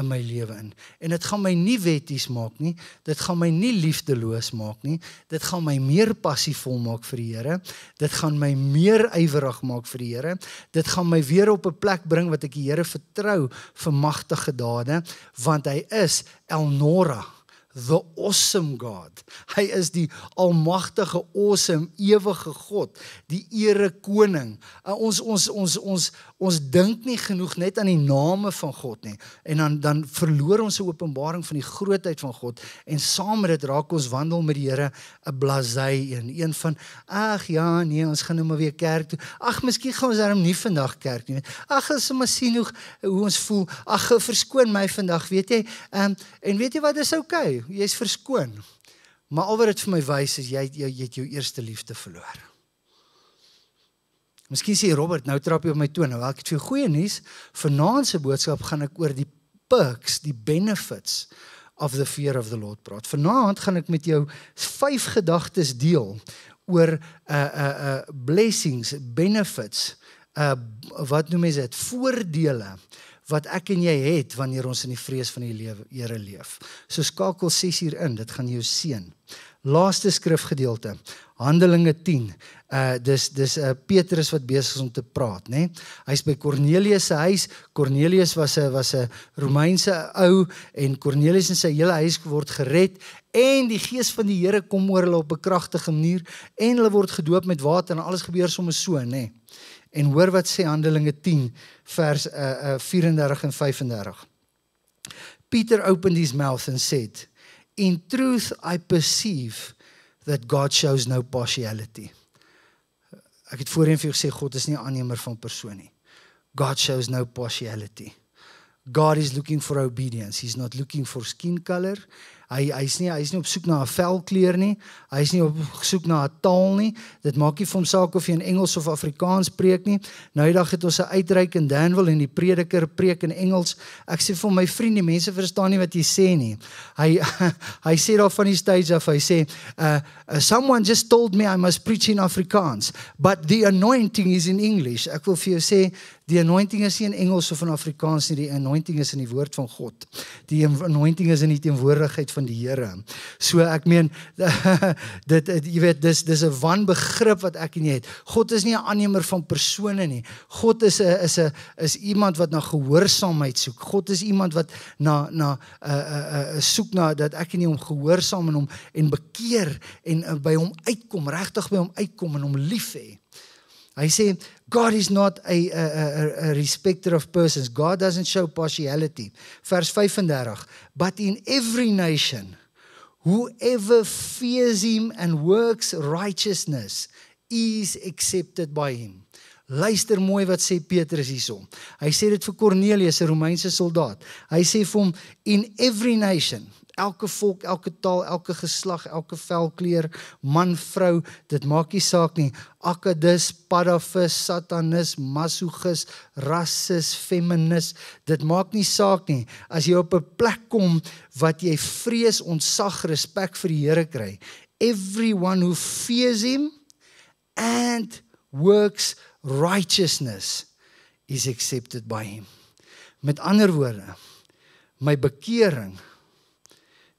in my lewe in. En dit gaan my nie wetties maak nie. Dit gaan my nie liefdeloos maak nie. Dit gaan my meer passievol maak vir die Here. Dit gaan my meer ywerig maak vir die Here. Dit gaan my weer op 'n plek bring wat ek die Here vertrou vir magtige dade, want hy is El Nora the awesome God. Hy is die almagtige, awesome, ewige God, die ere koning. Ons ons ons ons ons dink nie genoeg net aan die name van God nie en dan dan verloor ons se openbaring van die grootheid van God en saam met dit raak ons wandel met die Here 'n blasei een, een van ag ja, nee, ons gaan nou maar weer kerk toe. Ag, miskien gaan ons darm nie vandag kerk nie. Ag, ons sal maar sien hoe hoe ons voel. Ag, verskoon my vandag, weet jy? Ehm um, en weet jy wat, dis oukei. Okay jy's verskoon. Maar al wat dit vir my wys is jy jy het jou eerste liefde verloor. Miskien sê Robert nou trap jy op my toon. Nou ek het vir jou goeie nuus. Vanaand se boodskap gaan ek oor die perks, die benefits of the fear of the Lord praat. Vanaand gaan ek met jou vyf gedagtes deel oor 'n uh, 'n uh, 'n uh, blessings, benefits, 'n uh, wat noem jy dit? Voordele wat ek en jy het wanneer ons in die vrees van die Here leef. So skakel 6 uur in, dit gaan jou seën. Laaste skrifgedeelte, Handelinge 10. Uh dis dis 'n uh, Petrus wat besig is om te praat, né? Nee? Hy's by Cornelius se huis. Cornelius was 'n was 'n Romeinse ou en Cornelius en sy hele huis word gered en die gees van die Here kom oor hulle op 'n kragtige manier en hulle word gedoop met water en alles gebeur sommer so, né? Nee? En hoor wat sê Handelinge 10 vers uh, uh, 34 en 35. Peter opened his mouth and said, "In truth I perceive that God shows no partiality." Ek het voorheen vir jou gesê God is nie aannemer van persoon nie. God shows no partiality. God is looking for obedience. He's not looking for skin color Hy hy's nie hy's nie op soek na 'n velkleur nie. Hy's nie op soek na 'n taal nie. Dit maak nie vir hom saak of hy in Engels of Afrikaans preek nie. Noudag het ons 'n uitreik in Danville en die prediker preek in Engels. Ek sê vir my vriend, die mense verstaan nie wat jy sê nie. Hy hy sê daar van die stage af, hy sê, uh, "Uh someone just told me I must preach in Afrikaans, but the anointing is in English." Ek wil vir jou sê, Die anointing is nie in Engels of in Afrikaans nie, die anointing is in die woord van God. Die anointing is in die teenwoordigheid van die Here. So ek meen dit jy weet dis dis 'n wanbegrip wat ek en jy het. God is nie 'n aannemer van persone nie. God is 'n is 'n is iemand wat na gehoorsaamheid soek. God is iemand wat na na 'n uh, 'n uh, uh, soek na dat ek en jy hom gehoorsaam en hom en bekeer en uh, by hom uitkom, regtig by hom uitkom en hom lief hê. Hy sê God is not a, a a a respecter of persons. God doesn't show partiality. Vers 35. But in every nation whoever fears him and works righteousness is accepted by him. Luister mooi wat sê Petrus hierson. Hy sê dit vir Kornelius, 'n Romeinse soldaat. Hy sê vir hom in every nation elke volk, elke taal, elke geslag, elke velkleur, man, vrou, dit maak nie saak nie. Akkadis, padafis, satanis, masochis, rassis, feminis, dit maak nie saak nie. As jy op 'n plek kom wat jy vrees, ontsag, respek vir die Here kry. Everyone who fears him and works righteousness is accepted by him. Met ander woorde, my bekering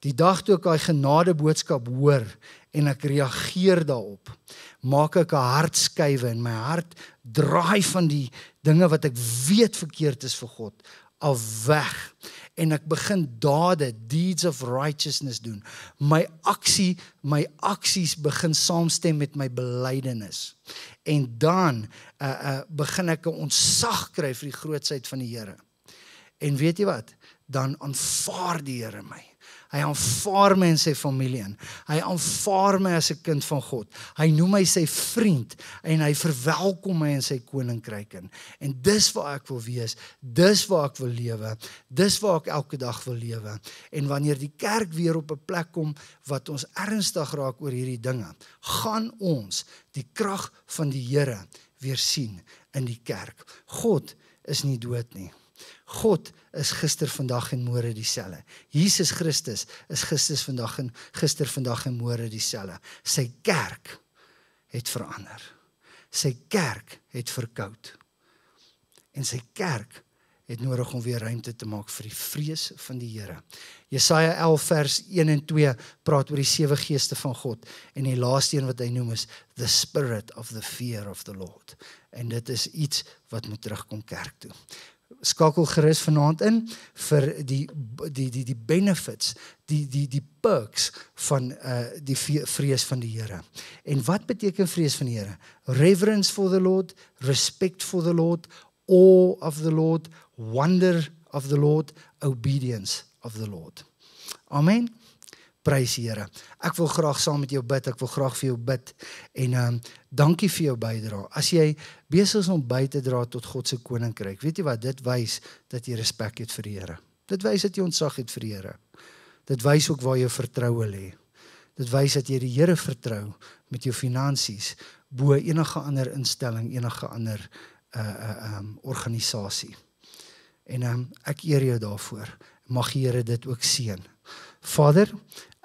Die dag toe ek daai genade boodskap hoor en ek reageer daarop, maak ek 'n hartskuiwe in my hart, draai van die dinge wat ek weet verkeerd is vir God af weg en ek begin dade deeds of righteousness doen. My aksie, my aksies begin saamstem met my belydenis. En dan uh uh begin ek 'n ontsag kry vir die grootsheid van die Here. En weet jy wat? Dan aanvaar die Here my. Hy aanvaar my in sy familie in. Hy aanvaar my as 'n kind van God. Hy noem my sy vriend en hy verwelkom my in sy koninkryk in. En dis waar ek wil wees. Dis waar ek wil lewe. Dis waar ek elke dag wil lewe. En wanneer die kerk weer op 'n plek kom wat ons ernstig raak oor hierdie dinge, gaan ons die krag van die Here weer sien in die kerk. God is nie dood nie. God is gister, vandag en môre dieselfde. Jesus Christus is gister, vandag en gister, vandag en môre dieselfde. Sy kerk het verander. Sy kerk het verkoud. En sy kerk het nodig om weer ruimte te maak vir die vrees van die Here. Jesaja 11 vers 1 en 2 praat oor die sewe geeste van God en die laaste een wat hy noem is the spirit of the fear of the Lord. En dit is iets wat moet terugkom kerk toe skakel gerus vanaand in vir die die die die benefits, die die die perks van uh die vrees van die Here. En wat beteken vrees van die Here? Reverence for the Lord, respect for the Lord, awe of the Lord, wonder of the Lord, obedience of the Lord. Amen. Prys die Here. Ek wil graag saam met jou bid. Ek wil graag vir jou bid. En ehm um, dankie vir jou bydrae. As jy besig is om by te dra tot God se koninkryk, weet jy wat dit wys dat jy respek het vir die Here. Dit wys dat jy ontsag het vir die Here. Dit wys ook waar jou vertroue lê. Dit wys dat jy die Here vertrou met jou finansies bo enige ander instelling, enige ander uh uh um organisasie. En ehm um, ek eer jou daarvoor. Mag die Here dit ook seën. Vader,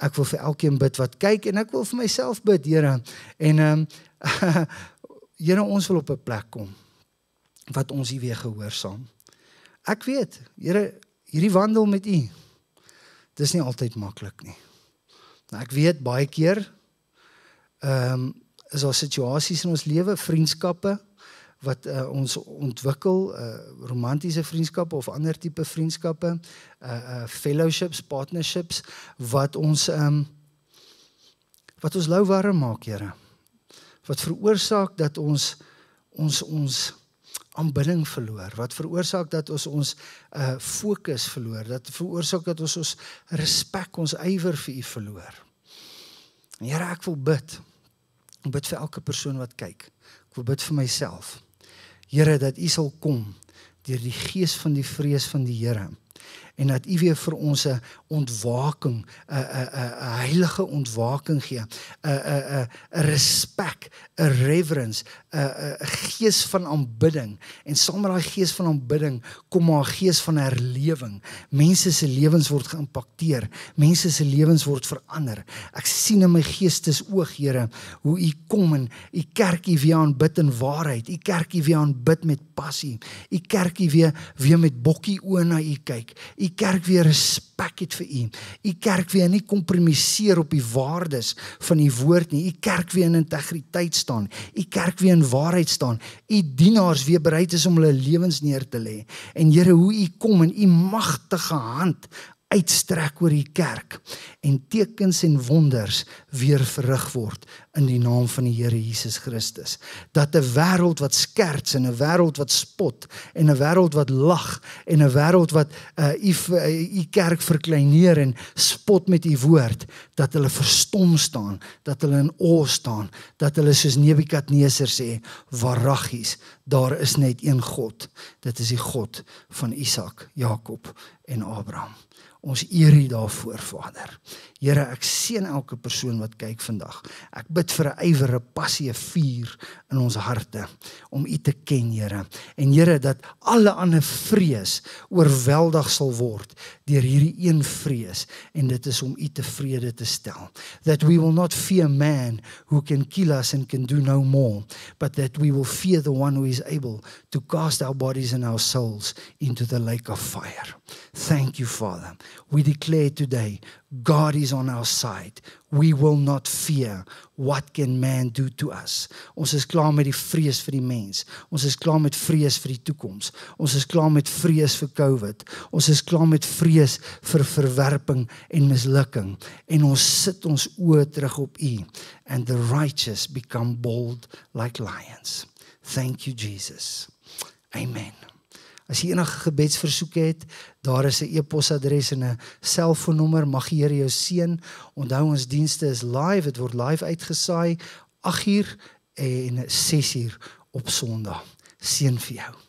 ek wil vir elkeen bid wat kyk en ek wil vir myself bid, Here. En ehm um, Here, ons wil op 'n plek kom wat ons U weer gehoorsaam. Ek weet, Here, hierdie wandel met U dis nie altyd maklik nie. Nou ek weet baie keer ehm um, is daar situasies in ons lewe, vriendskappe, wat uh, ons ontwikkel uh, romantiese vriendskappe of ander tipe vriendskappe uh, uh fellowships partnerships wat ons um wat ons lou warm maak Here wat veroorsaak dat ons ons ons aanbidding verloor wat veroorsaak dat ons ons uh fokus verloor dat veroorsaak dat ons ons respek ons ywer vir u verloor Here ek wil bid ek bid vir elke persoon wat kyk ek wil bid vir myself Here dat U sal kom deur die gees van die vrees van die Here en dat U weer vir ons 'n ontwaking, 'n 'n 'n heilige ontwaking gee. 'n 'n 'n 'n respek, 'n reverence, 'n 'n 'n gees van aanbidding. En saam met daai gees van aanbidding kom 'n gees van herlewing. Mense se lewens word geïmpakteer. Mense se lewens word verander. Ek sien in my geestes oog, Here, hoe U kom en U kerkie weer aanbid in waarheid. U kerkie weer aanbid met passie. U kerkie weer weer met bokkie oë na U kyk u kerk weer respek het vir u. U kerk weer nie kompromiseer op die waardes van u woord nie. U kerk weer in integriteit staan. U kerk weer in waarheid staan. U dienaars weer bereid is om hulle lewens neer te lê. En Here, hoe u kom en u magtige hand uitstrek oor die kerk en tekens en wonders weer verrig word in die naam van die Here Jesus Christus. Dat 'n wêreld wat skerts en 'n wêreld wat spot en 'n wêreld wat lag en 'n wêreld wat eh, u uh, u kerk verkleineer en spot met u woord, dat hulle verstom staan, dat hulle in oor staan, dat hulle soos Nebukadneser sê, waaragies, daar is net een God. Dit is die God van Isak, Jakob en Abraham. Ons eer U daarvoor, Vader. Here, ek seën elke persoon wat kyk vandag. Ek bid vir 'n ywerige passie, 'n vuur in ons harte om U te ken, Here. En Here, dat alle ander vrees oorweldig sal word deur hierdie een vrees en dit is om U tevrede te stel. That we will not fear man who can kill us and can do no more, but that we will fear the one who is able to cast our bodies and our souls into the lake of fire. Thank you, Father. We declare today, God is on our side. We will not fear what can man do to us. Ons is klaar met die vrees vir die mens. Ons is klaar met vrees vir die toekoms. Ons is klaar met vrees vir COVID. Ons is klaar met vrees vir verwerping en mislukking. En ons sit ons oë terug op U. And the righteous become bold like lions. Thank you Jesus. Amen. As jy enige gebedsversoeke het, daar is 'n e-posadres en 'n selfoonnommer. Mag die Here jou seën. Onthou ons dienste is live. Dit word live uitgesaai 8:00 en 6:00 op Sondag. Seën vir jou.